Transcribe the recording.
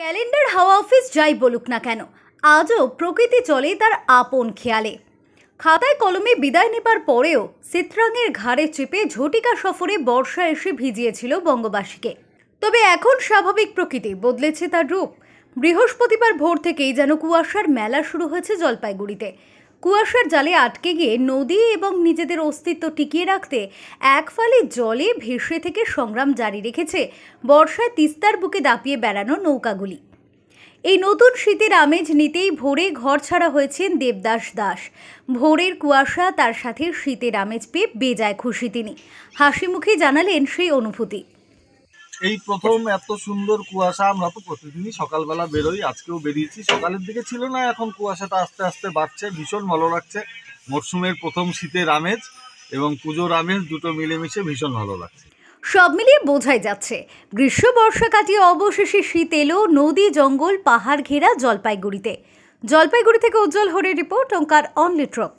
calendar হাওয়া office যাই বলুক না কেন আজও প্রকৃতি চলে তার আপন খেয়ালে খাতায় কলমে বিদায় নেবার পরেও সিত্রাঙ্গের ঘাড়ে চেপে ঝটিকা সফরে বর্ষা এসে ভিজিয়েছিল বঙ্গবাসীকে তবে এখন স্বাভাবিক প্রকৃতি বদলেছে তার রূপ বৃহস্পতিবার ভোর থেকেই যেন কুয়াশার মেলা শুরু হয়েছে জলপাইগুড়িতে কুয়াশার জালে আটকে গিয়ে নদী এবং নিজেদের অস্তিত্ব টিকিয়ে রাখতে এক জলে ভেসে থেকে সংগ্রাম জারি রেখেছে বর্ষায় তিস্তার বুকে দাপিয়ে বেড়ানো নৌকাগুলি এই নতুন শীতের আমেজ নিতেই ভোরে ঘর ছাড়া হয়েছেন দেবদাস দাস ভোরের কুয়াশা তার সাথে শীতের আমেজ পেয়ে বেজায় খুশি তিনি হাসি মুখে জানালেন সেই অনুভূতি এই প্রথম এত সুন্দর কুয়াশা আমরা তো প্রতিদিনই সকালবেলা বেরোই আজকেও বেরিয়েছি সকালের দিকে ছিল না এখন কুয়াশাটা আস্তে আস্তে বাড়ছে ভীষণ ভালো লাগছে মরশুমের প্রথম শীতের আমেজ এবং পুজোর আমেজ দুটো মিলেমিশে ভীষণ ভালো লাগছে সব মিলিয়ে বোঝাই যাচ্ছে গ্রীষ্ম বর্ষা কাটিয়ে অবশেষে শীত এলো নদী জঙ্গল পাহাড় ঘেরা জলপাইগুড়িতে জলপাইগুড়ি থেকে উজ্জ্বল হরের রিপোর্ট অঙ্কার অনলি ট্রপ